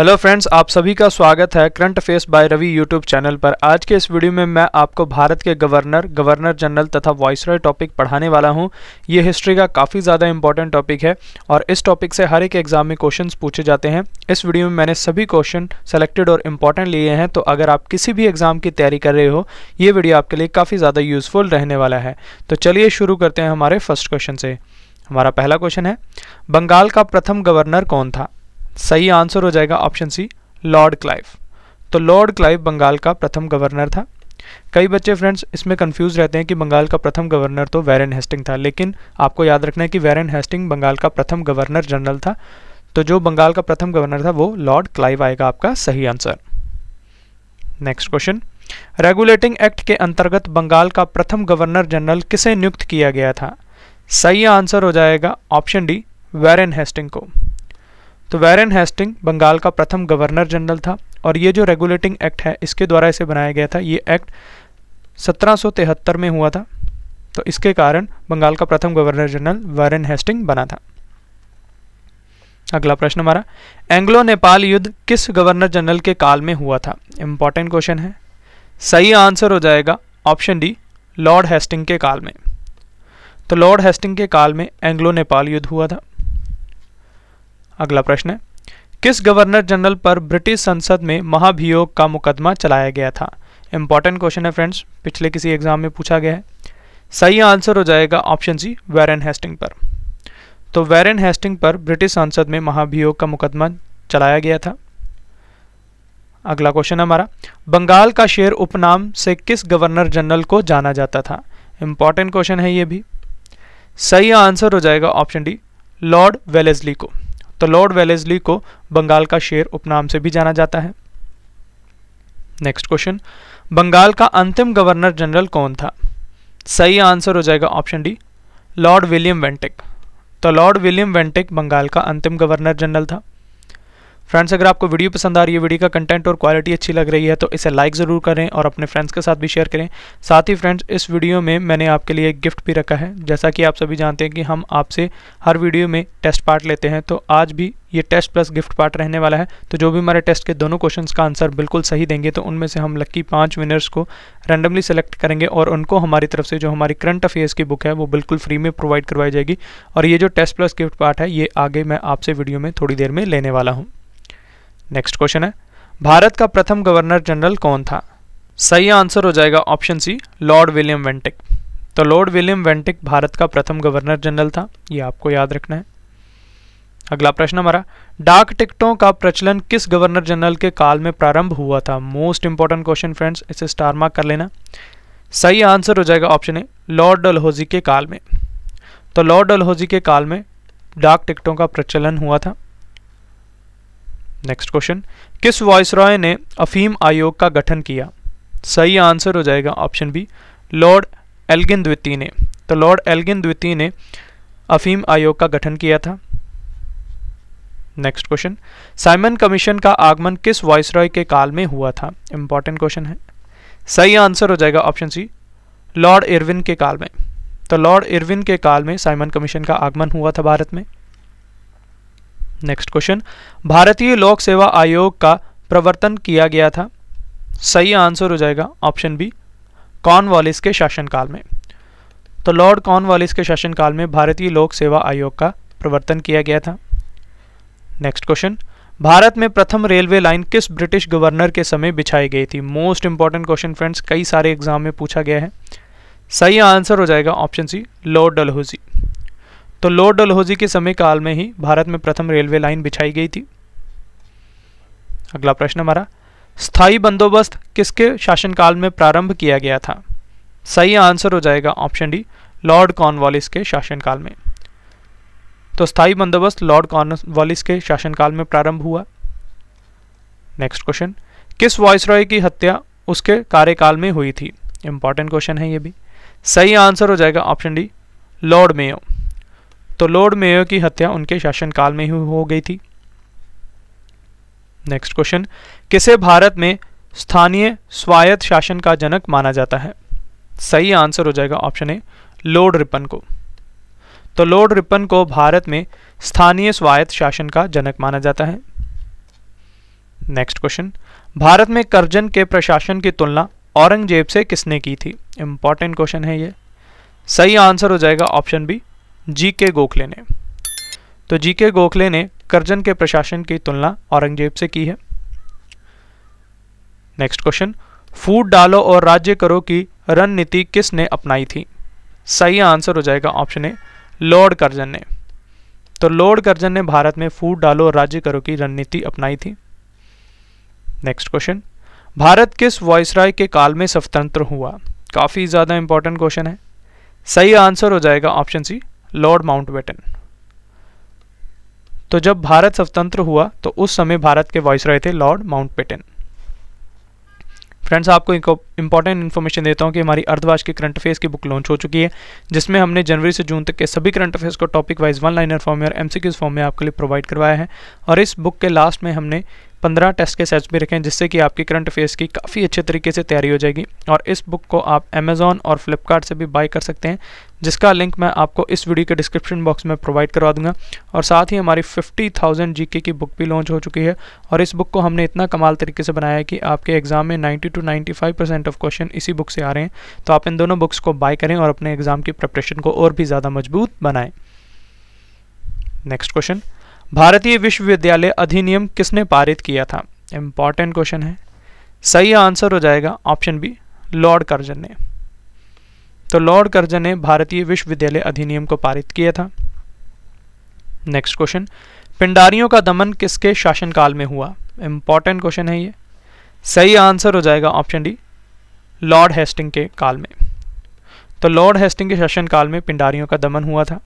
hello friends आप सभी का स्वागत है current affairs by Ravi YouTube channel पर आज के इस वीडियो में मैं आपको भारत के गवर्नर गवर्नर जनरल तथा रॉय टॉपिक पढ़ाने वाला हूं ये हिस्ट्री का काफ़ी ज़्यादा इंपॉर्टेंट टॉपिक है और इस टॉपिक से हर एक एग्जाम में क्वेश्चन पूछे जाते हैं इस वीडियो में मैंने सभी क्वेश्चन सेलेक्टेड और इम्पॉर्टेंट लिए हैं तो अगर आप किसी भी एग्ज़ाम की तैयारी कर रहे हो ये वीडियो आपके लिए काफ़ी ज़्यादा यूज़फुल रहने वाला है तो चलिए शुरू करते हैं हमारे फर्स्ट क्वेश्चन से हमारा पहला क्वेश्चन है बंगाल का प्रथम गवर्नर कौन था सही आंसर हो जाएगा ऑप्शन सी लॉर्ड क्लाइव तो लॉर्ड क्लाइव बंगाल का प्रथम गवर्नर था कई बच्चे फ्रेंड्स इसमें कंफ्यूज रहते हैं कि बंगाल का प्रथम गवर्नर तो वैरन हेस्टिंग था लेकिन आपको याद रखना है कि वैरन हेस्टिंग बंगाल का प्रथम गवर्नर जनरल था तो जो बंगाल का प्रथम गवर्नर था वो लॉर्ड क्लाइव आएगा आपका सही answer next question regulating act के अंतर्गत बंगाल का प्रथम गवर्नर जनरल किसे नियुक्त किया गया था सही आंसर हो जाएगा ऑप्शन डी वैरन हेस्टिंग को तो वैरन हेस्टिंग बंगाल का प्रथम गवर्नर जनरल था और ये जो रेगुलेटिंग एक्ट है इसके द्वारा इसे बनाया गया था ये एक्ट सत्रह में हुआ था तो इसके कारण बंगाल का प्रथम गवर्नर जनरल वैरन हेस्टिंग बना था अगला प्रश्न हमारा एंग्लो नेपाल युद्ध किस गवर्नर जनरल के काल में हुआ था इम्पॉर्टेंट क्वेश्चन है सही आंसर हो जाएगा ऑप्शन डी लॉर्ड हेस्टिंग के काल में तो लॉर्ड हेस्टिंग के काल में एंग्लो नेपाल युद्ध हुआ था अगला प्रश्न है किस गवर्नर जनरल पर ब्रिटिश संसद में महाभियोग का मुकदमा चलाया गया था इंपॉर्टेंट क्वेश्चन है फ्रेंड्स पिछले किसी एग्जाम में पूछा गया है सही आंसर हो जाएगा ऑप्शन सी वैरन हेस्टिंग पर तो वैरन हेस्टिंग पर ब्रिटिश संसद में महाभियोग का मुकदमा चलाया गया था अगला क्वेश्चन हमारा बंगाल का शेर उपनाम से किस गवर्नर जनरल को जाना जाता था इंपॉर्टेंट क्वेश्चन है ये भी सही आंसर हो जाएगा ऑप्शन डी लॉर्ड वेलेजली को तो लॉर्ड वेलेजली को बंगाल का शेर उपनाम से भी जाना जाता है नेक्स्ट क्वेश्चन बंगाल का अंतिम गवर्नर जनरल कौन था सही आंसर हो जाएगा option D Lord William Bentinck तो लॉर्ड विलियम वेंटिक बंगाल का अंतिम गवर्नर जनरल था फ्रेंड्स अगर आपको वीडियो पसंद आ रही है वीडियो का कंटेंट और क्वालिटी अच्छी लग रही है तो इसे लाइक ज़रूर करें और अपने फ्रेंड्स के साथ भी शेयर करें साथ ही फ्रेंड्स इस वीडियो में मैंने आपके लिए एक गिफ्ट भी रखा है जैसा कि आप सभी जानते हैं कि हम आपसे हर वीडियो में टेस्ट पार्ट लेते हैं तो आज भी ये टेस्ट प्लस गिफ्ट पार्ट रहने वाला है तो जो भी हमारे टेस्ट के दोनों क्वेश्चन का आंसर बिल्कुल सही देंगे तो उनमें से हम लक्की पाँच विनर्स को रैंडमली सेलेक्ट करेंगे और उनको हमारी तरफ से जो हमारी करंट अफेयर्स की बुक है वो बिल्कुल फ्री में प्रोवाइड करवाई जाएगी और ये जो टेस्ट प्लस गिफ्ट पार्ट है ये आगे मैं आपसे वीडियो में थोड़ी देर में लेने वाला हूँ नेक्स्ट क्वेश्चन है भारत का प्रथम गवर्नर जनरल कौन था सही आंसर हो जाएगा option C Lord William Bentinck तो लॉर्ड विलियम वेंटिक भारत का प्रथम गवर्नर जनरल था ये आपको याद रखना है अगला प्रश्न हमारा डाक टिकटों का प्रचलन किस गवर्नर जनरल के काल में प्रारंभ हुआ था मोस्ट इंपॉर्टेंट क्वेश्चन फ्रेंड्स इसे स्टार मार्क कर लेना सही आंसर हो जाएगा ऑप्शन ए लॉर्ड डलहौजी के काल में तो लॉर्ड डलहौजी के काल में डाक टिकटों का प्रचलन हुआ था नेक्स्ट क्वेश्चन किस रॉय ने अफीम आयोग का गठन किया सही आंसर हो जाएगा ऑप्शन बी लॉर्ड एल्गिन द्वितीय ने तो लॉर्ड एल्गिन द्वितीय ने अफीम आयोग का गठन किया था नेक्स्ट क्वेश्चन साइमन कमीशन का आगमन किस वॉयसरॉय के काल में हुआ था इंपॉर्टेंट क्वेश्चन है सही आंसर हो जाएगा ऑप्शन सी लॉर्ड इरविन के काल में तो लॉर्ड इरविन के काल में साइमन कमीशन का आगमन हुआ था भारत में नेक्स्ट क्वेश्चन भारतीय लोक सेवा आयोग का प्रवर्तन किया गया था सही आंसर हो जाएगा ऑप्शन बी कॉर्नवालिस के शासनकाल में तो लॉर्ड कॉर्नवालिस के शासनकाल में भारतीय लोक सेवा आयोग का प्रवर्तन किया गया था नेक्स्ट क्वेश्चन भारत में प्रथम रेलवे लाइन किस ब्रिटिश गवर्नर के समय बिछाई गई थी मोस्ट इंपॉर्टेंट क्वेश्चन फ्रेंड्स कई सारे एग्जाम में पूछा गया है सही आंसर हो जाएगा ऑप्शन सी लॉर्ड डलहोजी तो लॉर्ड डलहौजी के समय काल में ही भारत में प्रथम रेलवे लाइन बिछाई गई थी अगला प्रश्न हमारा स्थायी बंदोबस्त किसके शासनकाल में प्रारंभ किया गया था सही आंसर हो जाएगा ऑप्शन डी लॉर्ड कॉर्नवालिस के शासनकाल में तो स्थायी बंदोबस्त लॉर्ड कॉर्नवालिस के शासनकाल में प्रारंभ हुआ नेक्स्ट क्वेश्चन किस रॉय की हत्या उसके कार्यकाल में हुई थी इंपॉर्टेंट क्वेश्चन है ये भी सही आंसर हो जाएगा ऑप्शन डी लॉर्ड मेयो तो लॉर्ड मेयर की हत्या उनके शासनकाल में ही हो गई थी नेक्स्ट क्वेश्चन किसे भारत में स्थानीय स्वायत्त शासन का जनक माना जाता है सही आंसर हो जाएगा ऑप्शन ए लॉर्ड रिपन को तो लॉर्ड रिपन को भारत में स्थानीय स्वायत्त शासन का जनक माना जाता है नेक्स्ट क्वेश्चन भारत में करजन के प्रशासन की तुलना औरंगजेब से किसने की थी इंपॉर्टेंट क्वेश्चन है यह सही आंसर हो जाएगा ऑप्शन बी जी के गोखले ने तो जी के गोखले ने करजन के प्रशासन की तुलना औरंगजेब से की है नेक्स्ट क्वेश्चन फूड डालो और राज्य करो की रणनीति किसने अपनाई थी सही आंसर हो जाएगा ऑप्शन ए लॉर्ड करजन ने तो लॉर्ड करजन ने भारत में फूड डालो और राज्य करो की रणनीति अपनाई थी नेक्स्ट क्वेश्चन भारत किस वॉयसराय के काल में स्वतंत्र हुआ काफ़ी ज़्यादा इंपॉर्टेंट क्वेश्चन है सही आंसर हो जाएगा ऑप्शन सी लॉर्ड माउंटबेटन तो जब भारत स्वतंत्र हुआ तो उस समय भारत के वॉइस रहे थे लॉर्ड माउंटबेटन फ्रेंड्स आपको इंपॉर्टेंट इन्फॉर्मेशन देता हूँ कि हमारी अर्थवाश की करंट अफेयर्स की बुक लॉन्च हो चुकी है जिसमें हमने जनवरी से जून तक के सभी करंट अफेयर्स को topic wise one liner form में और एमसीक्यूज फॉर्म में आपके लिए प्रोवाइड करवाया है और इस बुक के लास्ट में हमने पंद्रह टेस्ट के सेट्स भी रखें जिससे कि आपकी करंट अफेयर्स की काफ़ी अच्छे तरीके से तैयारी हो जाएगी और इस बुक को आप अमेज़ॉन और फ्लिपकार्ट से भी बाई कर सकते हैं जिसका लिंक मैं आपको इस वीडियो के डिस्क्रिप्शन बॉक्स में प्रोवाइड करवा दूंगा और साथ ही हमारी 50,000 जी की बुक भी लॉन्च हो चुकी है और इस बुक को हमने इतना कमाल तरीके से बनाया है कि आपके एग्ज़ाम में 90 टू 95 परसेंट ऑफ क्वेश्चन इसी बुक से आ रहे हैं तो आप इन दोनों बुक्स को बाय करें और अपने एग्ज़ाम की प्रपरेशन को और भी ज़्यादा मजबूत बनाएँ नेक्स्ट क्वेश्चन भारतीय विश्वविद्यालय अधिनियम किसने पारित किया था इंपॉर्टेंट क्वेश्चन है सही आंसर हो जाएगा ऑप्शन बी लॉर्ड कर्जन ने तो लॉर्ड कर्जन ने भारतीय विश्वविद्यालय अधिनियम को पारित किया था नेक्स्ट क्वेश्चन पिंडारियों का दमन किसके शासनकाल में हुआ इंपॉर्टेंट क्वेश्चन है ये सही आंसर हो जाएगा ऑप्शन डी लॉर्ड हेस्टिंग के काल में तो लॉर्ड हेस्टिंग के शासनकाल में पिंडारियों का दमन हुआ था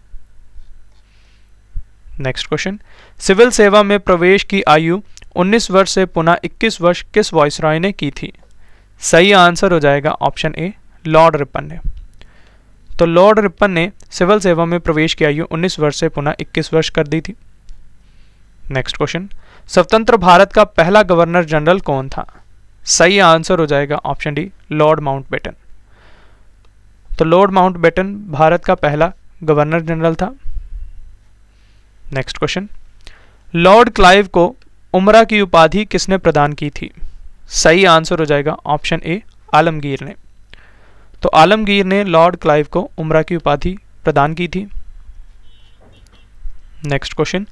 नेक्स्ट क्वेश्चन सिविल सेवा में प्रवेश की आयु 19 वर्ष से पुनः 21 वर्ष किस वॉइसराय ने की थी सही आंसर हो जाएगा ऑप्शन ए लॉर्ड रिपन ने तो लॉर्ड रिपन ने सिविल सेवा में प्रवेश की आयु 19 वर्ष से पुनः 21 वर्ष कर दी थी नेक्स्ट क्वेश्चन स्वतंत्र भारत का पहला गवर्नर जनरल कौन था सही आंसर हो जाएगा ऑप्शन डी लॉर्ड माउंट तो लॉर्ड माउंट भारत का पहला गवर्नर जनरल था नेक्स्ट क्वेश्चन लॉर्ड क्लाइव को उमरा की उपाधि किसने प्रदान की थी सही आंसर हो जाएगा ऑप्शन ए आलमगीर ने तो आलमगीर ने लॉर्ड क्लाइव को उमरा की उपाधि प्रदान की थी नेक्स्ट क्वेश्चन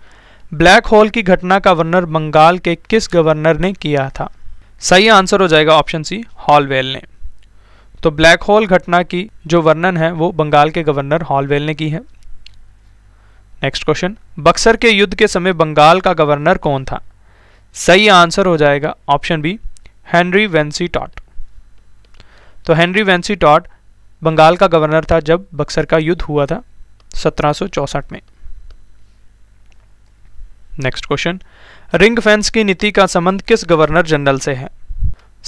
ब्लैक होल की घटना का वर्णन बंगाल के किस गवर्नर ने किया था सही आंसर हो जाएगा ऑप्शन सी हॉलवेल ने तो ब्लैक होल घटना की जो वर्णन है वो बंगाल के गवर्नर हॉलवेल ने की है नेक्स्ट क्वेश्चन बक्सर के युद्ध के समय बंगाल का गवर्नर कौन था सही आंसर हो जाएगा option B Henry Vansittart तो हेनरी वेंसी टॉट बंगाल का गवर्नर था जब बक्सर का युद्ध हुआ था सत्रह में नेक्स्ट क्वेश्चन रिंग फेंस की नीति का संबंध किस गवर्नर जनरल से है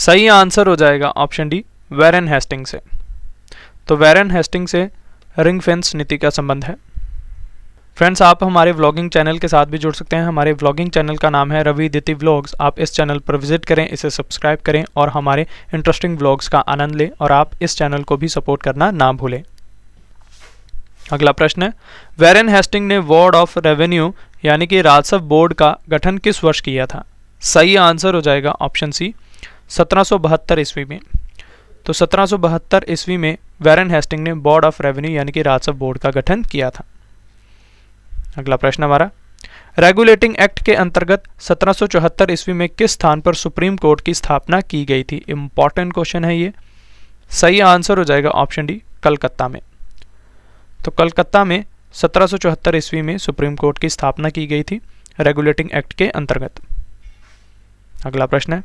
सही आंसर हो जाएगा ऑप्शन डी वेरन हेस्टिंग से तो वेरन हेस्टिंग से रिंग फेंस नीति का संबंध है फ्रेंड्स आप हमारे व्लॉगिंग चैनल के साथ भी जुड़ सकते हैं हमारे व्लॉगिंग चैनल का नाम है रवि दिति व्लॉग्स आप इस चैनल पर विजिट करें इसे सब्सक्राइब करें और हमारे इंटरेस्टिंग व्लॉग्स का आनंद लें और आप इस चैनल को भी सपोर्ट करना ना भूलें अगला प्रश्न है वेरन हेस्टिंग ने वार्ड ऑफ रेवेन्यू यानी कि राजस्व बोर्ड का गठन किस वर्ष किया था सही आंसर हो जाएगा ऑप्शन सी सत्रह ईस्वी में तो सत्रह ईस्वी में वेरन हेस्टिंग ने बोर्ड ऑफ रेवेन्यू यानी कि राजस्व बोर्ड का गठन किया था अगला प्रश्न हमारा रेगुलेटिंग एक्ट के अंतर्गत 1774 ईस्वी में किस स्थान पर सुप्रीम कोर्ट की स्थापना की गई थी इंपॉर्टेंट क्वेश्चन है ये सही आंसर हो जाएगा ऑप्शन डी कलकत्ता में तो कलकत्ता में 1774 ईस्वी में सुप्रीम कोर्ट की स्थापना की गई थी रेगुलेटिंग एक्ट के अंतर्गत अगला प्रश्न है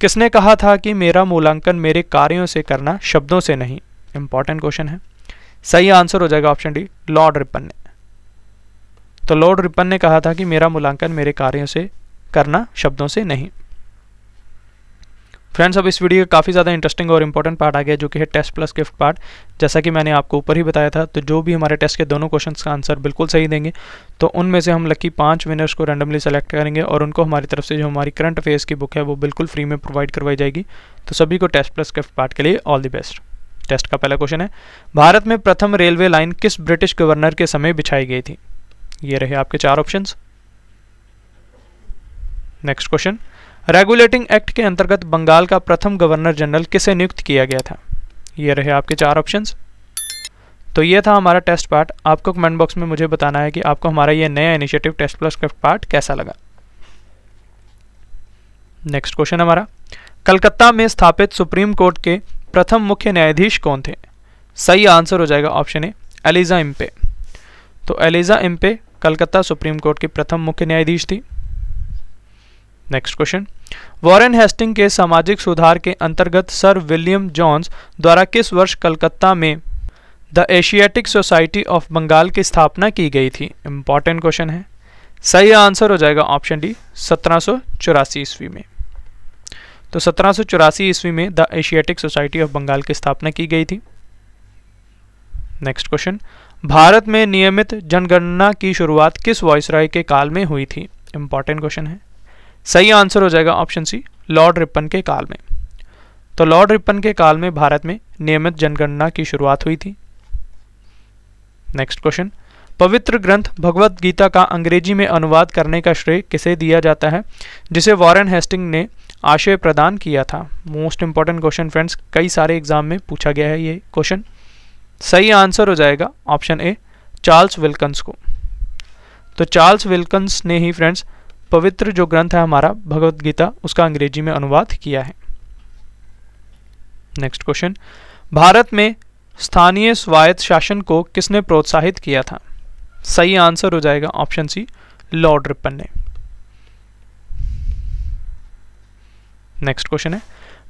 किसने कहा था कि मेरा मूल्यांकन मेरे कार्यों से करना शब्दों से नहीं इंपॉर्टेंट क्वेश्चन है सही आंसर हो जाएगा ऑप्शन डी लॉर्ड रिपन ने तो लॉर्ड रिपन ने कहा था कि मेरा मूल्यांकन मेरे कार्यों से करना शब्दों से नहीं फ्रेंड्स अब इस वीडियो का काफ़ी ज़्यादा इंटरेस्टिंग और इंपॉर्टेंट पार्ट आ गया जो कि है टेस्ट प्लस गिफ्ट पार्ट जैसा कि मैंने आपको ऊपर ही बताया था तो जो भी हमारे टेस्ट के दोनों क्वेश्चन का आंसर बिल्कुल सही देंगे तो उनमें से हम लकी पांच विनर्स को रैंडमली सेलेक्ट करेंगे और उनको हमारी तरफ से जो हमारी करंट अफेयर्स की बुक है वो बिल्कुल फ्री में प्रोवाइड करवाई जाएगी तो सभी को टेस्ट प्लस गिफ्ट पार्ट के लिए ऑल दी बेस्ट टेस्ट का पहला क्वेश्चन है भारत में प्रथम रेलवे लाइन किस ब्रिटिश गवर्नर के समय बिछाई गई थी ये रहे आपके चार options next question regulating act के अंतर्गत बंगाल का प्रथम गवर्नर जनरल किसे नियुक्त किया गया था ये रहे आपके चार ऑप्शंस तो ये था हमारा टेस्ट पार्ट आपको कमेंट बॉक्स में मुझे बताना है कि आपको हमारा ये नया इनिशिएटिव टेस्ट प्लस का पार्ट कैसा लगा नेक्स्ट क्वेश्चन हमारा कलकत्ता में स्थापित सुप्रीम कोर्ट के प्रथम मुख्य न्यायाधीश कौन थे सही आंसर हो जाएगा ऑप्शन ए एलिजा इम्पे तो Elijah Impey Calcutta supreme court की प्रथम मुख्य न्यायाधीश थी नेक्स्ट क्वेश्चन वॉरेन हेस्टिंग के सामाजिक सुधार के अंतर्गत सर विलियम जॉन्स द्वारा किस वर्ष कलकत्ता में the Asiatic Society of Bengal की स्थापना की गई थी इंपॉर्टेंट क्वेश्चन है सही आंसर हो जाएगा ऑप्शन डी सत्रह ईस्वी में तो सत्रह ईस्वी में the Asiatic Society of Bengal की स्थापना की गई थी नेक्स्ट क्वेश्चन भारत में नियमित जनगणना की शुरुआत किस वॉयसराय के काल में हुई थी इंपॉर्टेंट क्वेश्चन है सही आंसर हो जाएगा ऑप्शन सी लॉर्ड रिपन के काल में तो लॉर्ड रिपन के काल में भारत में नियमित जनगणना की शुरुआत हुई थी नेक्स्ट क्वेश्चन पवित्र ग्रंथ भगवत गीता का अंग्रेजी में अनुवाद करने का श्रेय किसे दिया जाता है जिसे वॉरेन हेस्टिंग ने आशय प्रदान किया था मोस्ट इंपॉर्टेंट क्वेश्चन फ्रेंड्स कई सारे एग्जाम में पूछा गया है ये क्वेश्चन सही आंसर हो जाएगा ऑप्शन ए चार्ल्स विल्कन्स को तो चार्ल्स विल्कन्स ने ही फ्रेंड्स पवित्र जो ग्रंथ है हमारा भगवत गीता उसका अंग्रेजी में अनुवाद किया है नेक्स्ट क्वेश्चन भारत में स्थानीय स्वायत्त शासन को किसने प्रोत्साहित किया था सही आंसर हो जाएगा ऑप्शन सी लॉर्ड रिपन ने नेक्स्ट क्वेश्चन है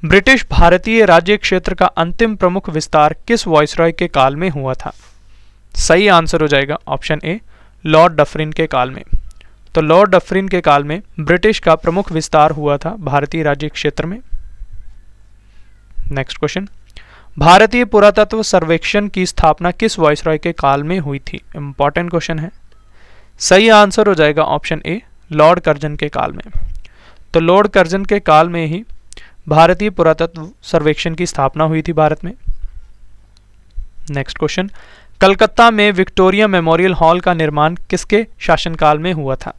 ब्रिटिश भारतीय राज्य क्षेत्र का अंतिम प्रमुख विस्तार किस वॉइसरॉय के काल में हुआ था सही आंसर हो जाएगा ऑप्शन ए लॉर्ड डफरिन के काल में तो लॉर्ड डफरिन के काल में ब्रिटिश का प्रमुख विस्तार हुआ था भारतीय राज्य क्षेत्र में नेक्स्ट क्वेश्चन भारतीय पुरातत्व सर्वेक्षण की स्थापना किस वॉइसरॉय के काल में हुई थी इंपॉर्टेंट क्वेश्चन है सही आंसर हो जाएगा ऑप्शन ए लॉर्ड कर्जन के काल में तो लॉर्ड कर्जन के काल में ही भारतीय पुरातत्व सर्वेक्षण की स्थापना हुई थी भारत में नेक्स्ट क्वेश्चन कलकत्ता में विक्टोरिया मेमोरियल हॉल का निर्माण किसके शासनकाल में हुआ था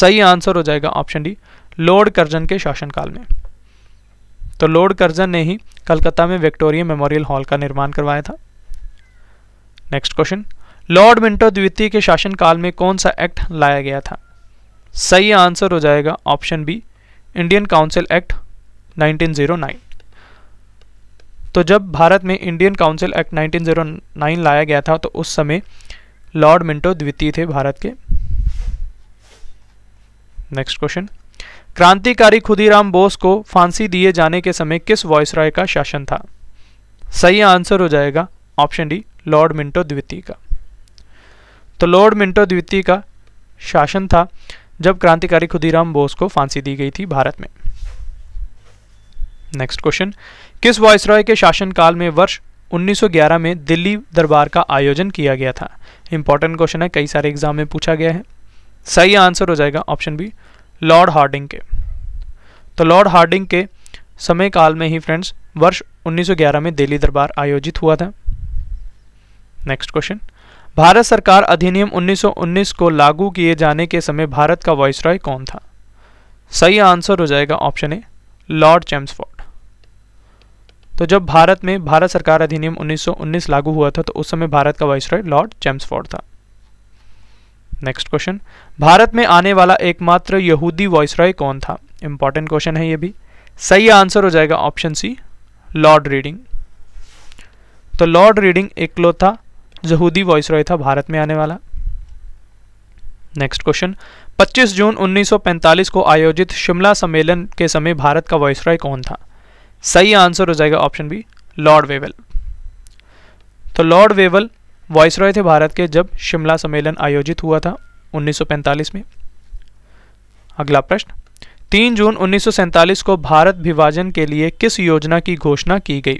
सही आंसर हो जाएगा ऑप्शन डी लॉर्ड कर्जन के शासनकाल में तो लॉर्ड कर्जन ने ही कलकत्ता में विक्टोरिया मेमोरियल हॉल का निर्माण करवाया था नेक्स्ट क्वेश्चन लॉर्ड मिंटो द्वितीय के शासनकाल में कौन सा एक्ट लाया गया था सही आंसर हो जाएगा option B Indian council act 1909 तो जब भारत में इंडियन काउंसिल एक्ट 1909 लाया गया था तो उस समय लॉर्ड मिंटो द्वितीय थे भारत के नेक्स्ट क्वेश्चन क्रांतिकारी खुदीराम बोस को फांसी दिए जाने के समय किस वॉयसराय का शासन था सही आंसर हो जाएगा ऑप्शन डी लॉर्ड मिंटो द्वितीय का तो लॉर्ड मिंटो द्वितीय का शासन था जब क्रांतिकारी खुदीराम बोस को फांसी दी गई थी भारत में नेक्स्ट क्वेश्चन किस रॉय के शासनकाल में वर्ष 1911 में दिल्ली दरबार का आयोजन किया गया था इंपॉर्टेंट क्वेश्चन है कई सारे एग्जाम में पूछा गया है सही आंसर हो जाएगा ऑप्शन बी लॉर्ड हार्डिंग के तो लॉर्ड हार्डिंग के समय काल में ही फ्रेंड्स वर्ष 1911 में दिल्ली दरबार आयोजित हुआ था नेक्स्ट क्वेश्चन भारत सरकार अधिनियम 1919 को लागू किए जाने के समय भारत का रॉय कौन था सही आंसर हो जाएगा ऑप्शन ए लॉर्ड चैम्सफोर्ड तो जब भारत में भारत सरकार अधिनियम 1919 लागू हुआ था तो उस समय भारत का वाइसरॉय लॉर्ड जेम्सफोर्ड था नेक्स्ट क्वेश्चन भारत में आने वाला एकमात्र यहूदी वॉइसराय कौन था इंपॉर्टेंट क्वेश्चन है ये भी सही आंसर हो जाएगा ऑप्शन सी लॉर्ड रीडिंग तो लॉर्ड रीडिंग एकलौता यहूदी रॉय था भारत में आने वाला नेक्स्ट क्वेश्चन 25 जून 1945 को आयोजित शिमला सम्मेलन के समय भारत का रॉय कौन था सही आंसर हो जाएगा ऑप्शन बी लॉर्ड वेवल तो लॉर्ड वेवल वॉइस थे भारत के जब शिमला सम्मेलन आयोजित हुआ था 1945 में अगला प्रश्न 3 जून 1947 को भारत विभाजन के लिए किस योजना की घोषणा की गई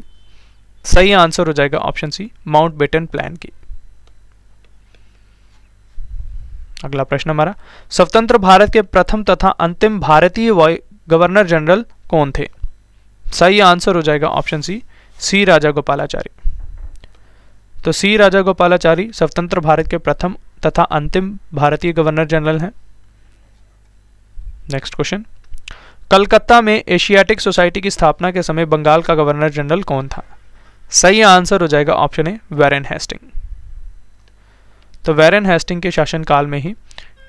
सही आंसर हो जाएगा option C Mountbatten plan की अगला प्रश्न हमारा स्वतंत्र भारत के प्रथम तथा अंतिम भारतीय गवर्नर जनरल कौन थे सही आंसर हो जाएगा ऑप्शन सी सी राजा गोपालाचारी तो सी राजा गोपालाचारी स्वतंत्र भारत के प्रथम तथा अंतिम भारतीय गवर्नर जनरल हैं नेक्स्ट क्वेश्चन कलकत्ता में एशियाटिक सोसाइटी की स्थापना के समय बंगाल का गवर्नर जनरल कौन था सही आंसर हो जाएगा ऑप्शन ए वैरन हेस्टिंग तो वैरन हेस्टिंग के शासनकाल में ही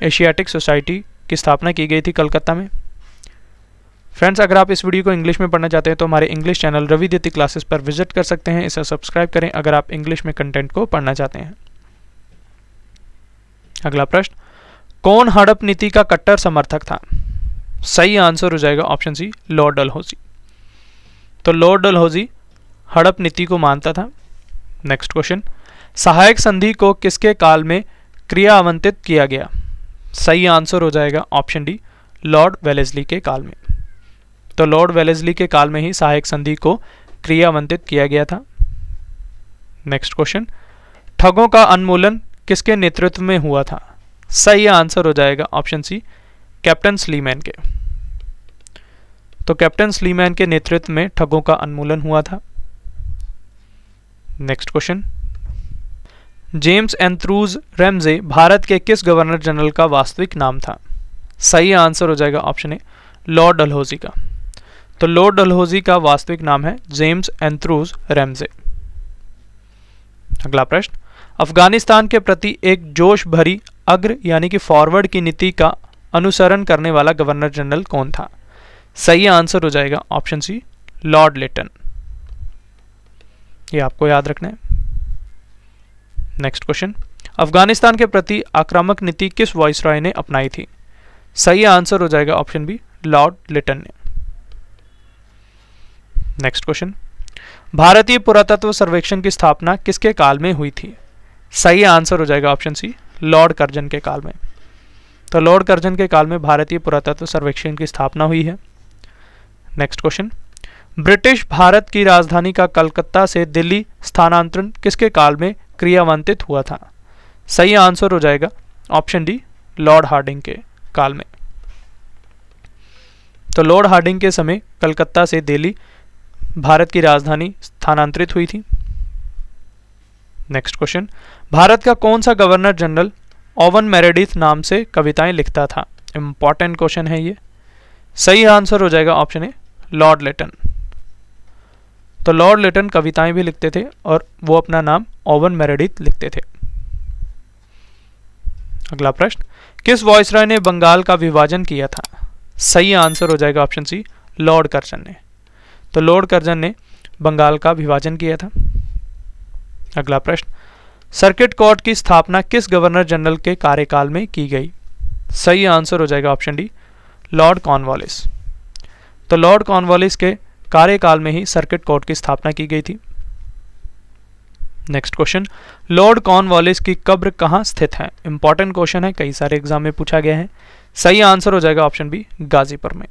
एशियाटिक सोसाइटी की स्थापना की गई थी कलकत्ता में फ्रेंड्स अगर आप इस वीडियो को इंग्लिश में पढ़ना चाहते हैं तो हमारे इंग्लिश चैनल रवि देती क्लासेस पर विजिट कर सकते हैं इसे सब्सक्राइब करें अगर आप इंग्लिश में कंटेंट को पढ़ना चाहते हैं अगला प्रश्न कौन हड़प नीति का कट्टर समर्थक था सही आंसर हो जाएगा ऑप्शन सी लॉर्ड डलहौजी तो लॉर्ड डलहौजी हड़प नीति को मानता था नेक्स्ट क्वेश्चन सहायक संधि को किसके काल में क्रिया आवंटित किया गया सही आंसर हो जाएगा ऑप्शन डी लॉर्ड वेलेजली के काल में तो लॉर्ड वेलेजली के काल में ही सहायक संधि को क्रियावंतित किया गया था नेक्स्ट क्वेश्चन ठगों का उन्मूलन किसके नेतृत्व में हुआ था सही आंसर हो जाएगा ऑप्शन सी कैप्टन स्लीमैन के तो कैप्टन स्लीमैन के नेतृत्व में ठगों का उन्मूलन हुआ था next question James Andrews Ramsay Bharat के किस गवर्नर जनरल का वास्तविक नाम था सही आंसर हो जाएगा ऑप्शन ए लॉर्ड डलहौजी का तो लॉर्ड डलहोजी का वास्तविक नाम है जेम्स एंथ्रूज रेमजे अगला प्रश्न अफगानिस्तान के प्रति एक जोश भरी अग्र यानी कि फॉरवर्ड की नीति का अनुसरण करने वाला गवर्नर जनरल कौन था सही आंसर हो जाएगा ऑप्शन सी लॉर्ड लिटन ये आपको याद रखना है नेक्स्ट क्वेश्चन अफगानिस्तान के प्रति आक्रामक नीति किस वॉइस रॉय ने अपनाई थी सही आंसर हो जाएगा ऑप्शन बी लॉर्ड लिटन ने नेक्स्ट क्वेश्चन भारतीय पुरातत्व सर्वेक्षण की स्थापना किसके काल में हुई थी सही आंसर हो जाएगा ऑप्शन सी लॉर्ड कर्जन के काल में तो लॉर्ड कर्जन के काल में भारतीय पुरातत्व सर्वेक्षण की स्थापना हुई है नेक्स्ट क्वेश्चन ब्रिटिश भारत की राजधानी का कलकत्ता से दिल्ली स्थानांतरण किसके काल में क्रियावंतित हुआ था सही आंसर हो जाएगा ऑप्शन डी लॉर्ड हार्डिंग के काल में तो लॉर्ड हार्डिंग के समय कलकत्ता से दिल्ली भारत की राजधानी स्थानांतरित हुई थी नेक्स्ट क्वेश्चन भारत का कौन सा गवर्नर जनरल ओवन मेरेडिथ नाम से कविताएं लिखता था इंपॉर्टेंट क्वेश्चन है ये सही आंसर हो जाएगा ऑप्शन ए लॉर्ड लेटन तो लॉर्ड लेटन कविताएं भी लिखते थे और वो अपना नाम ओवन मेरेडिथ लिखते थे अगला प्रश्न किस वॉयसराय ने बंगाल का विभाजन किया था सही आंसर हो जाएगा ऑप्शन सी लॉर्ड कर्चन ने तो लॉर्ड कर्जन ने बंगाल का विभाजन किया था अगला प्रश्न सर्किट कोर्ट की स्थापना किस गवर्नर जनरल के कार्यकाल में की गई सही आंसर हो जाएगा ऑप्शन डी लॉर्ड कॉर्नवालिस तो लॉर्ड कॉर्नवालिस के कार्यकाल में ही सर्किट कोर्ट की स्थापना की गई थी नेक्स्ट क्वेश्चन लॉर्ड कॉर्नवालिस की कब्र कहां स्थित है इंपॉर्टेंट क्वेश्चन है कई सारे एग्जाम में पूछा गया है सही आंसर हो जाएगा ऑप्शन बी गाजीपुर में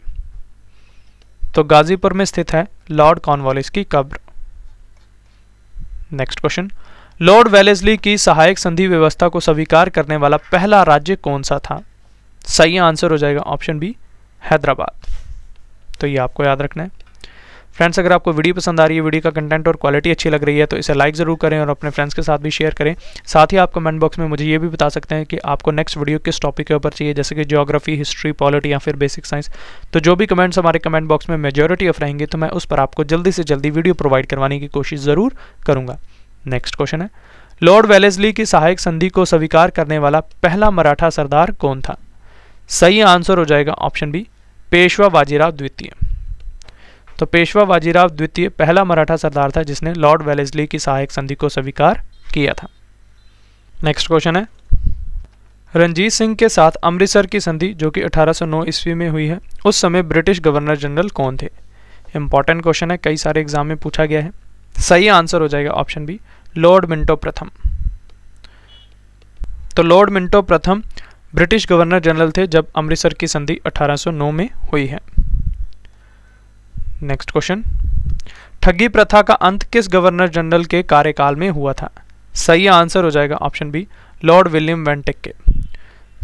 तो गाजीपुर में स्थित है लॉर्ड कॉर्नवालिस की कब्र नेक्स्ट क्वेश्चन लॉर्ड वेलेसली की सहायक संधि व्यवस्था को स्वीकार करने वाला पहला राज्य कौन सा था सही आंसर हो जाएगा ऑप्शन बी हैदराबाद तो ये आपको याद रखना है फ्रेंड्स अगर आपको वीडियो पसंद आ रही है वीडियो का कंटेंट और क्वालिटी अच्छी लग रही है तो इसे लाइक ज़रूर करें और अपने फ्रेंड्स के साथ भी शेयर करें साथ ही आप कमेंट बॉक्स में मुझे ये भी बता सकते हैं कि आपको नेक्स्ट वीडियो किस टॉपिक के ऊपर चाहिए जैसे कि जोग्राफी हिस्ट्री पॉलिटी या फिर बेसिक साइंस तो जो भी कमेंट्स हमारे कमेंट बॉक्स में मेजोरिटी ऑफ रहेंगे तो मैं उस पर आपको जल्दी से जल्दी वीडियो प्रोवाइड करवाने की कोशिश ज़रूर करूँगा नेक्स्ट क्वेश्चन है लॉर्ड वेलेसली की सहायक संधि को स्वीकार करने वाला पहला मराठा सरदार कौन था सही आंसर हो जाएगा ऑप्शन बी पेशवा बाजीराव द्वितीय तो पेशवा बाजीराव द्वितीय पहला मराठा सरदार था जिसने लॉर्ड वेलेजली की सहायक संधि को स्वीकार किया था नेक्स्ट क्वेश्चन है रंजीत सिंह के साथ अमृतसर की संधि जो कि 1809 ईस्वी में हुई है उस समय ब्रिटिश गवर्नर जनरल कौन थे इंपॉर्टेंट क्वेश्चन है कई सारे एग्जाम में पूछा गया है सही आंसर हो जाएगा ऑप्शन बी लॉर्ड मिंटो प्रथम तो लॉर्ड मिंटो प्रथम ब्रिटिश गवर्नर जनरल थे जब अमृतसर की संधि 1809 में हुई है नेक्स्ट क्वेश्चन ठगी प्रथा का अंत किस गवर्नर जनरल के कार्यकाल में हुआ था सही आंसर हो जाएगा option B Lord William Bentinck के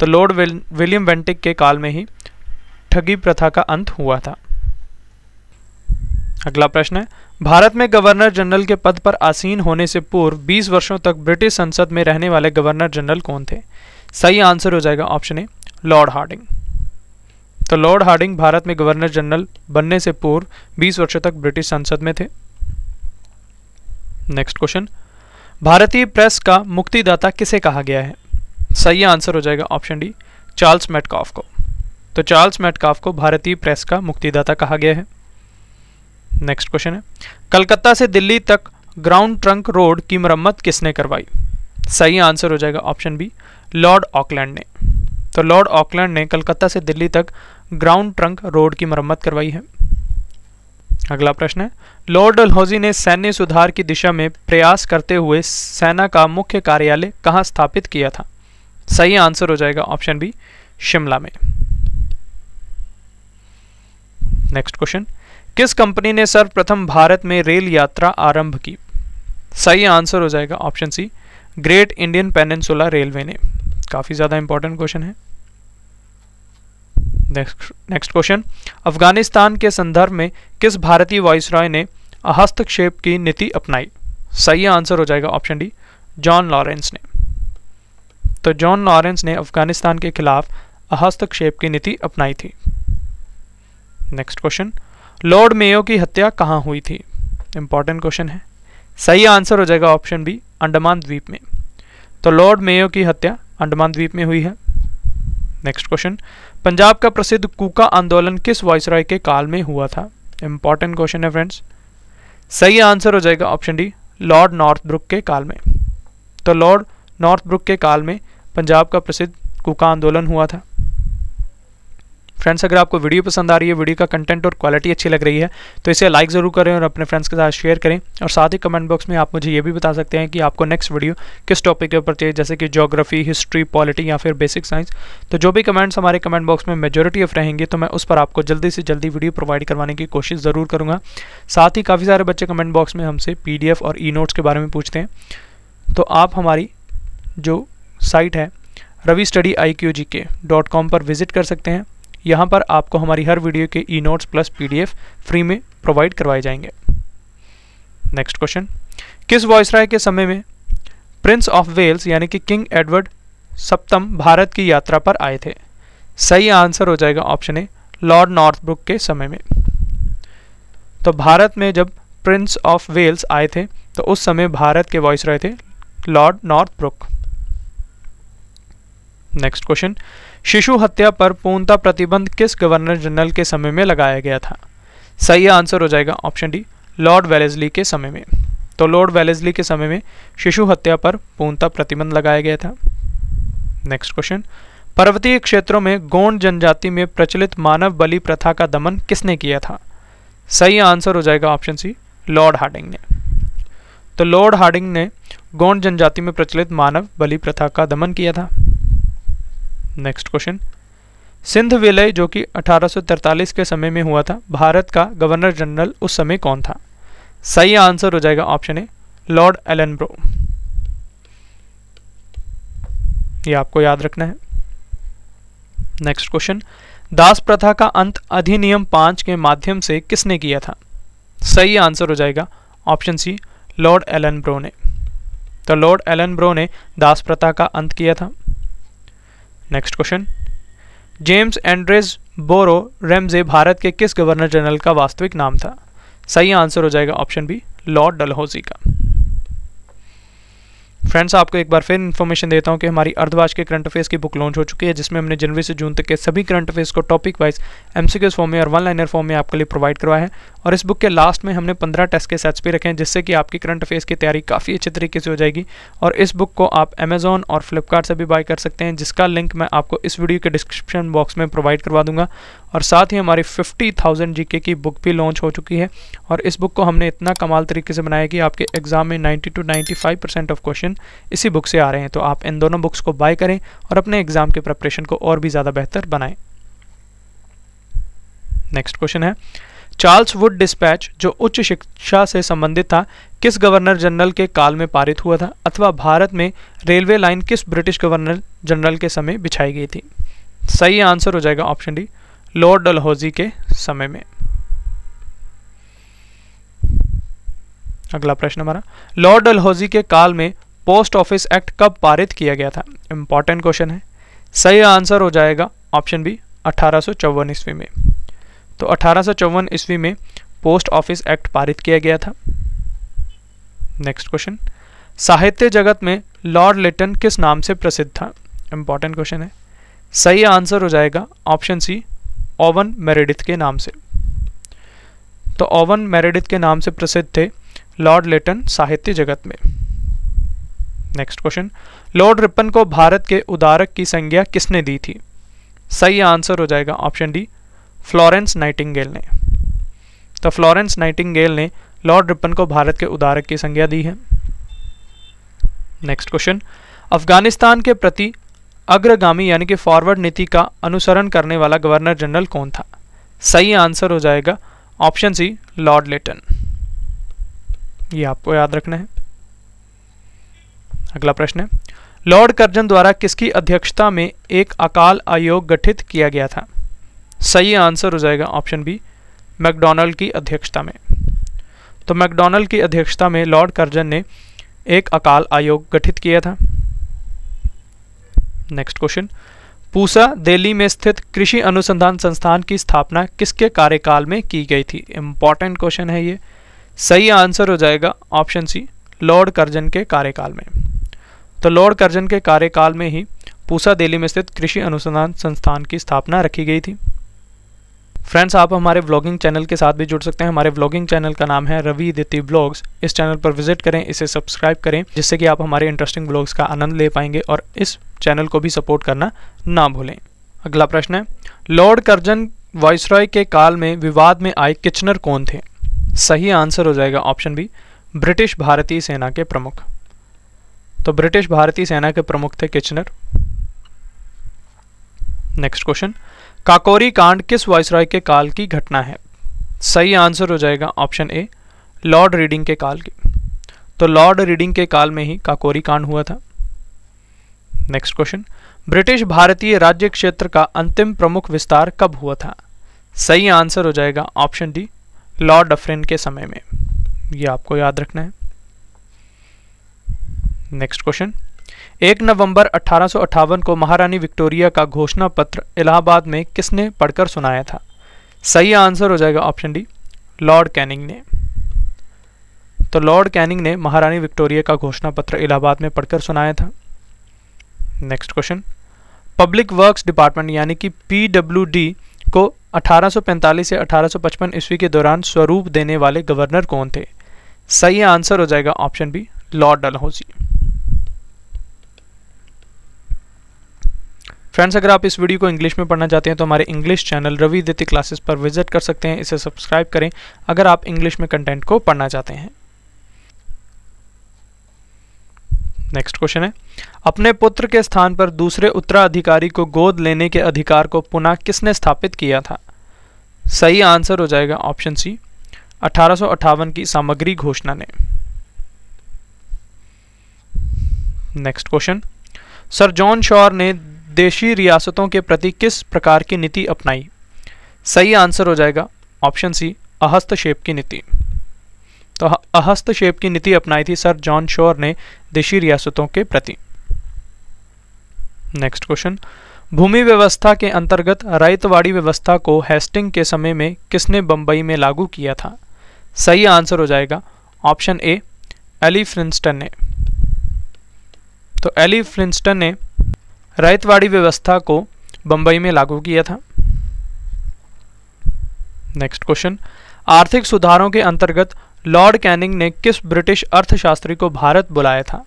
तो लॉर्ड विलियम वेंटिक के काल में ही ठगी प्रथा का अंत हुआ था अगला प्रश्न है भारत में गवर्नर जनरल के पद पर आसीन होने से पूर्व 20 वर्षों तक ब्रिटिश संसद में रहने वाले गवर्नर जनरल कौन थे सही आंसर हो जाएगा ऑप्शन ए लॉर्ड हार्डिंग तो लॉर्ड हार्डिंग भारत में गवर्नर जनरल बनने से पूर्व 20 वर्षों तक ब्रिटिश संसद में थे नेक्स्ट क्वेश्चन भारतीय प्रेस का मुक्तिदाता किसे कहा गया है सही आंसर हो जाएगा ऑप्शन डी चार्ल्स मेटकॉफ को तो चार्ल्स मेटकॉफ को भारतीय प्रेस का मुक्तिदाता कहा गया है नेक्स्ट क्वेश्चन है कलकत्ता से दिल्ली तक ग्राउंड ट्रंक रोड की मरम्मत किसने करवाई सही आंसर हो जाएगा ऑप्शन बी लॉर्ड ऑकलैंड ने तो लॉर्ड ऑकलैंड ने कलकत्ता से दिल्ली तक ग्राउंड ट्रंक रोड की मरम्मत करवाई है अगला प्रश्न है लॉर्ड डलहौजी ने सैन्य सुधार की दिशा में प्रयास करते हुए सेना का मुख्य कार्यालय कहाँ स्थापित किया था सही आंसर हो जाएगा ऑप्शन बी शिमला में नेक्स्ट क्वेश्चन किस कंपनी ने सर्वप्रथम भारत में रेल यात्रा आरंभ की सही आंसर हो जाएगा option C great Indian peninsula railway ने काफ़ी ज़्यादा इंपॉर्टेंट क्वेश्चन है नेक्स्ट नेक्स्ट क्वेश्चन अफगानिस्तान के संदर्भ में किस भारतीय वाइसरॉय ने हस्तक्षेप की नीति अपनाई सही आंसर हो जाएगा ऑप्शन डी जॉन लॉरेंस ने तो जॉन लॉरेंस ने अफगानिस्तान के खिलाफ हस्तक्षेप की नीति अपनाई थी नेक्स्ट क्वेश्चन लॉर्ड मेयो की हत्या कहाँ हुई थी इंपॉर्टेंट क्वेश्चन है सही आंसर हो जाएगा ऑप्शन बी अंडमान द्वीप में तो लॉर्ड मेयो की हत्या अंडमान द्वीप में हुई है नेक्स्ट क्वेश्चन पंजाब का प्रसिद्ध कूका आंदोलन किस वॉयसराय के काल में हुआ था इंपॉर्टेंट क्वेश्चन है फ्रेंड्स सही आंसर हो जाएगा option D Lord Northbrook के काल में तो लॉर्ड नॉर्थ ब्रुक के काल में पंजाब का प्रसिद्ध कूका आंदोलन हुआ था फ्रेंड्स अगर आपको वीडियो पसंद आ रही है वीडियो का कंटेंट और क्वालिटी अच्छी लग रही है तो इसे लाइक ज़रूर करें और अपने फ्रेंड्स के साथ शेयर करें और साथ ही कमेंट बॉक्स में आप मुझे ये भी बता सकते हैं कि आपको नेक्स्ट वीडियो किस टॉपिक के ऊपर चाहिए जैसे कि जोग्राफी हिस्ट्री पॉलिटी या फिर बेसिक साइंस तो जो भी कमेंट्स हमारे कमेंट बॉक्स में मेजोरिटी ऑफ रहेंगे तो मैं उस पर आपको जल्दी से जल्दी वीडियो प्रोवाइड करवाने की कोशिश ज़रूर करूँगा साथ ही काफ़ी सारे बच्चे कमेंट बॉक्स में हमसे पी और ई नोट्स के बारे में पूछते हैं तो आप हमारी जो साइट है Ravi study I Q G K dot com पर विज़िट कर सकते हैं यहाँ पर आपको हमारी हर वीडियो के e notes plus P free में प्रोवाइड करवाए जाएंगे नेक्स्ट क्वेश्चन किस वॉयसराय के समय में प्रिंस ऑफ वेल्स यानी कि किंग एडवर्ड सप्तम भारत की यात्रा पर आए थे सही आंसर हो जाएगा ऑप्शन ए लॉर्ड नॉर्थब्रुक के समय में तो भारत में जब प्रिंस ऑफ वेल्स आए थे तो उस समय भारत के वॉइस रहे थे लॉर्ड नॉर्थब्रुक नेक्स्ट क्वेश्चन शिशु हत्या पर पूर्णता प्रतिबंध किस गवर्नर जनरल के समय में लगाया गया था सही आंसर हो जाएगा ऑप्शन डी लॉर्ड वेलेजली के समय में तो लॉर्ड वेलेजली के समय में शिशु हत्या पर पूर्णता प्रतिबंध लगाया गया था नेक्स्ट क्वेश्चन पर्वतीय क्षेत्रों में गोंड जनजाति में प्रचलित मानव बलि प्रथा का दमन किसने किया था सही आंसर हो जाएगा ऑप्शन सी लॉर्ड हार्डिंग ने तो लॉर्ड हार्डिंग ने गोंड जनजाति में प्रचलित मानव बलि प्रथा का दमन किया था नेक्स्ट क्वेश्चन सिंध विलय जो कि 1843 के समय में हुआ था भारत का गवर्नर जनरल उस समय कौन था सही आंसर हो जाएगा ऑप्शन ए लॉर्ड एलनब्रो ये आपको याद रखना है नेक्स्ट क्वेश्चन दास प्रथा का अंत अधिनियम पांच के माध्यम से किसने किया था सही आंसर हो जाएगा option C Lord Ellenborough ने तो लॉर्ड एलन ब्रो ने दास प्रथा का अंत किया था next question James Andrews Broun Ramsay Bharat के किस गवर्नर जनरल का वास्तविक नाम था सही आंसर हो जाएगा ऑप्शन बी लॉर्ड डलहौजी का फ्रेंड्स आपको एक बार फिर इन्फॉर्मेशन देता हूँ कि हमारी अर्धवाज के करंट अफेयर्स की बुक लॉन्च हो चुकी है जिसमें हमने जनवरी से जून तक के सभी करंट अफेयर्स को टॉपिक वाइज एम फॉर्म में और वन लाइनर फॉर्म में आपके लिए प्रोवाइड करवाया है और इस बुक के लास्ट में हमने पंद्रह टेस्ट के सेट्स भी रखे हैं जिससे कि आपकी करंट अफेयर्स की तैयारी काफ़ी अच्छे तरीके से हो जाएगी और इस बुक को आप अमेजोन और फ्लिपकार्ट से भी बाय कर सकते हैं जिसका लिंक मैं आपको इस वीडियो के डिस्क्रिप्शन बॉक्स में प्रोवाइड करवा दूंगा और साथ ही हमारी फिफ्टी थाउजेंड जी की बुक भी लॉन्च हो चुकी है और इस बुक को हमने इतना कमाल तरीके से बनाया कि आपके एग्ज़ाम में ninety to ninety five percent of question इसी बुक से आ रहे हैं तो आप इन दोनों बुक्स को बाय करें और अपने एग्ज़ाम के प्रपरेशन को और भी ज़्यादा बेहतर बनाएँ नेक्स्ट क्वेश्चन है चार्ल्स वुड डिस्पैच जो उच्च शिक्षा से संबंधित था किस गवर्नर जनरल के काल में पारित हुआ था अथवा भारत में रेलवे लाइन किस ब्रिटिश गवर्नर जनरल के समय बिछाई गई थी सही आंसर हो जाएगा ऑप्शन डी लॉर्ड डलहौजी के समय में अगला प्रश्न हमारा लॉर्ड डलहौजी के काल में पोस्ट ऑफिस एक्ट कब पारित किया गया था इंपॉर्टेंट क्वेश्चन है सही आंसर हो जाएगा ऑप्शन बी अठारह ईस्वी में तो अठारह ईस्वी में पोस्ट ऑफिस एक्ट पारित किया गया था नेक्स्ट क्वेश्चन साहित्य जगत में लॉर्ड लिटन किस नाम से प्रसिद्ध था इंपॉर्टेंट क्वेश्चन है सही आंसर हो जाएगा ऑप्शन सी ओवन मेरेडिथ के नाम से तो ओवन मेरेडिथ के नाम से प्रसिद्ध थे लॉर्ड लिटन साहित्य जगत में नेक्स्ट क्वेश्चन लॉर्ड रिपन को भारत के उदारक की संज्ञा किसने दी थी सही आंसर हो जाएगा ऑप्शन डी फ्लोरेंस नाइटिंगेल ने तो फ्लोरेंस नाइटिंगेल ने लॉर्ड रिपन को भारत के उदारक की संज्ञा दी है नेक्स्ट क्वेश्चन अफगानिस्तान के प्रति अग्रगामी यानी कि फॉरवर्ड नीति का अनुसरण करने वाला गवर्नर जनरल कौन था सही आंसर हो जाएगा ऑप्शन सी लॉर्ड लेटन ये आपको याद रखना है अगला प्रश्न है लॉर्ड कर्जन द्वारा किसकी अध्यक्षता में एक अकाल आयोग गठित किया गया था सही आंसर हो जाएगा ऑप्शन बी मैकडोनल्ड की अध्यक्षता में तो मैकडोनल्ड की अध्यक्षता में लॉर्ड कर्जन ने एक अकाल आयोग गठित किया था नेक्स्ट क्वेश्चन पूसा दिल्ली में स्थित कृषि अनुसंधान संस्थान की स्थापना किसके कार्यकाल में की गई थी इंपॉर्टेंट क्वेश्चन है ये सही आंसर हो जाएगा ऑप्शन सी लॉर्ड कर्जन के कार्यकाल में तो लॉर्ड कर्जन के कार्यकाल में ही पूसा दिल्ली में स्थित कृषि अनुसंधान संस्थान की स्थापना रखी गई थी फ्रेंड्स आप हमारे व्लॉगिंग चैनल के साथ भी जुड़ सकते हैं हमारे व्लॉगिंग चैनल का नाम है रवि दिति ब्लॉग्स इस चैनल पर विजिट करें इसे सब्सक्राइब करें जिससे कि आप हमारे इंटरेस्टिंग ब्लॉग्स का आनंद ले पाएंगे और इस चैनल को भी सपोर्ट करना ना भूलें अगला प्रश्न है लॉर्ड कर्जन वाइसरॉय के काल में विवाद में आए किचनर कौन थे सही आंसर हो जाएगा ऑप्शन बी ब्रिटिश भारतीय सेना के प्रमुख तो ब्रिटिश भारतीय सेना के प्रमुख थे किचनर नेक्स्ट क्वेश्चन काकोरी कांड किस वायसराय के काल की घटना है सही आंसर हो जाएगा ऑप्शन ए लॉर्ड रीडिंग के काल की तो लॉर्ड रीडिंग के काल में ही काकोरी कांड हुआ था नेक्स्ट क्वेश्चन ब्रिटिश भारतीय राज्य क्षेत्र का अंतिम प्रमुख विस्तार कब हुआ था सही आंसर हो जाएगा ऑप्शन डी लॉर्ड डफरिन के समय में यह आपको याद रखना है नेक्स्ट क्वेश्चन एक नवंबर अठारह को महारानी विक्टोरिया का घोषणा पत्र इलाहाबाद में किसने पढ़कर सुनाया था सही आंसर हो जाएगा ऑप्शन डी लॉर्ड कैनिंग ने तो लॉर्ड कैनिंग ने महारानी विक्टोरिया का घोषणा पत्र इलाहाबाद में पढ़कर सुनाया था next question public works department यानी कि पी को 1845 से 1855 ईस्वी के दौरान स्वरूप देने वाले गवर्नर कौन थे सही आंसर हो जाएगा option B Lord Dalhousie friends अगर आप इस वीडियो को इंग्लिश में पढ़ना चाहते हैं तो हमारे English channel Ravi Ditya classes पर विजिट कर सकते हैं इसे सब्सक्राइब करें अगर आप इंग्लिश में कंटेंट को पढ़ना चाहते हैं नेक्स्ट क्वेश्चन है अपने पुत्र के स्थान पर दूसरे उत्तराधिकारी को गोद लेने के अधिकार को पुनः किसने स्थापित किया था सही आंसर हो जाएगा ऑप्शन सी अठारह की सामग्री घोषणा ने next question sir John Shore ने देशी रियासतों के प्रति किस प्रकार की नीति अपनाई सही आंसर हो जाएगा ऑप्शन सी अहस्तक्षेप की नीति तो अहस्तक्षेप की नीति अपनाई थी सर जॉन शोर ने देशी रियासतों के प्रति नेक्स्ट क्वेश्चन भूमि व्यवस्था के अंतर्गत रायतवाड़ी व्यवस्था को हेस्टिंग के समय में किसने बंबई में लागू किया था सही आंसर हो जाएगा ऑप्शन ए एली फ्रिंस्टन ने तो एली फ्रिंस्टन ने रायतवाड़ी व्यवस्था को बंबई में लागू किया था नेक्स्ट क्वेश्चन आर्थिक सुधारों के अंतर्गत लॉर्ड कैनिंग ने किस ब्रिटिश अर्थशास्त्री को भारत बुलाया था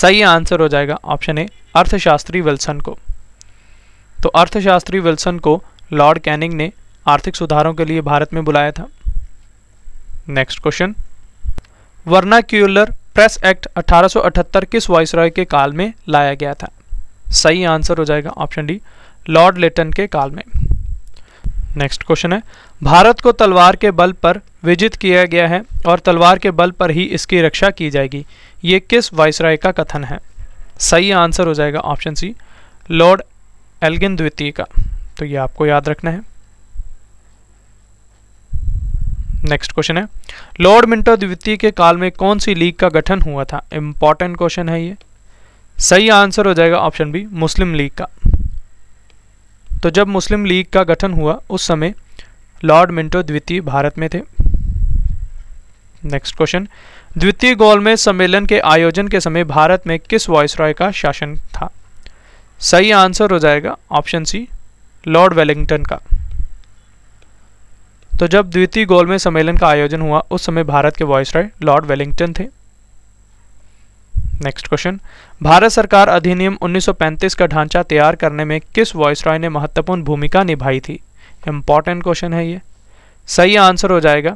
सही आंसर हो जाएगा ऑप्शन ए अर्थशास्त्री विल्सन को तो अर्थशास्त्री विल्सन को लॉर्ड कैनिंग ने आर्थिक सुधारों के लिए भारत में बुलाया था next question vernacular press act 1878 किस वायसराय के काल में लाया गया था सही आंसर हो जाएगा ऑप्शन डी लॉर्ड लेटन के काल में नेक्स्ट क्वेश्चन है भारत को तलवार के बल पर विजित किया गया है और तलवार के बल पर ही इसकी रक्षा की जाएगी ये किस वायसराय का कथन है सही आंसर हो जाएगा ऑप्शन सी लॉर्ड एल्गिन द्वितीय का तो ये आपको याद रखना है नेक्स्ट क्वेश्चन है लॉर्ड मिंटो द्वितीय के काल में कौन सी लीग का गठन हुआ था इंपॉर्टेंट क्वेश्चन है ये सही आंसर हो जाएगा ऑप्शन बी मुस्लिम लीग का तो जब मुस्लिम लीग का गठन हुआ उस समय लॉर्ड मिंटो द्वितीय भारत में थे नेक्स्ट क्वेश्चन द्वितीय गोल में सम्मेलन के आयोजन के समय भारत में किस रॉय का शासन था सही आंसर हो जाएगा ऑप्शन सी लॉर्ड वेलिंगटन का तो जब द्वितीय गोल में सम्मेलन का आयोजन हुआ उस समय भारत के रॉय लॉर्ड वेलिंगटन थे नेक्स्ट क्वेश्चन भारत सरकार अधिनियम 1935 का ढांचा तैयार करने में किस वॉयसराय ने महत्वपूर्ण भूमिका निभाई थी इंपॉर्टेंट क्वेश्चन है ये सही आंसर हो जाएगा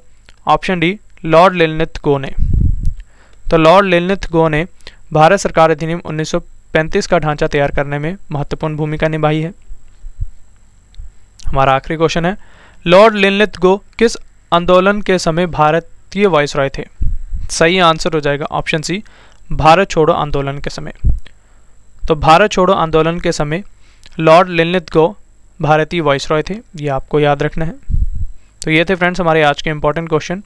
option D Lord Linlithgow ने तो लॉर्ड लिलनिथ गो ने भारत सरकार अधिनियम 1935 का ढांचा तैयार करने में महत्वपूर्ण भूमिका निभाई है हमारा आखिरी क्वेश्चन है लॉर्ड लिलनिथ गो किस आंदोलन के समय भारतीय वायसराय थे सही आंसर हो जाएगा ऑप्शन सी भारत छोड़ो आंदोलन के समय तो भारत छोड़ो आंदोलन के समय लॉर्ड लिनलिथ गो भारतीय वॉइस रॉय थे ये आपको याद रखना है तो ये थे फ्रेंड्स हमारे आज के इंपॉर्टेंट क्वेश्चन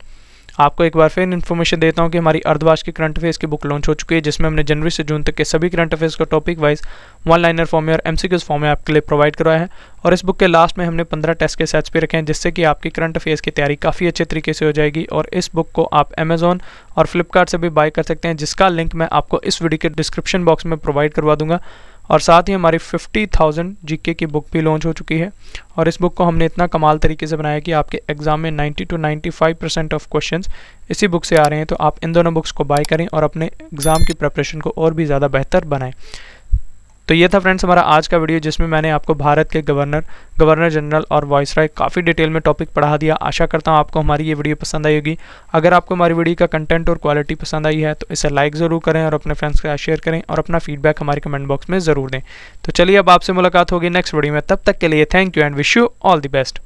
आपको एक बार फिर इन्फॉर्मेशन देता हूँ कि हमारी अर्धवाश की करंट अफेयर्स की बुक लॉन्च हो चुकी है जिसमें हमने जनवरी से जून तक के सभी करंट अफेयर्स को topic wise one liner form में और एम फॉर्म में आपके लिए प्रोवाइड करवाया है और इस बुक के लास्ट में हमने पंद्रह टेस्ट के सेट्स भी रखे हैं जिससे कि आपकी करंट अफेयर्स की तैयारी काफ़ी अच्छे तरीके से हो जाएगी और इस बुक को आप अमेजोन और फ्लिपकार्ट से भी बाय कर सकते हैं जिसका लिंक मैं आपको इस वीडियो के डिस्क्रिप्शन बॉक्स में प्रोवाइड करवा दूंगा और साथ ही हमारी 50,000 जीके की बुक भी लॉन्च हो चुकी है और इस बुक को हमने इतना कमाल तरीके से बनाया कि आपके एग्ज़ाम में 90 टू 95 परसेंट ऑफ क्वेश्चन इसी बुक से आ रहे हैं तो आप इन दोनों बुक्स को बाय करें और अपने एग्ज़ाम की प्रपरेशन को और भी ज़्यादा बेहतर बनाएं तो ये था फ्रेंड्स हमारा आज का वीडियो जिसमें मैंने आपको भारत के गवर्नर गवर्नर जनरल और वॉइस राय काफ़ी डिटेल में टॉपिक पढ़ा दिया आशा करता हूँ आपको हमारी ये वीडियो पसंद आई होगी अगर आपको हमारी वीडियो का कंटेंट और क्वालिटी पसंद आई है तो इसे लाइक ज़रूर करें और अपने फ्रेंड्स के साथ शेयर करें और अपना फीडबैक हमारे कमेंट बॉक्स में ज़रूर दें तो चलिए अब आपसे मुलाकात होगी नेक्स्ट वीडियो में तब तक के लिए thank you and wish you all the best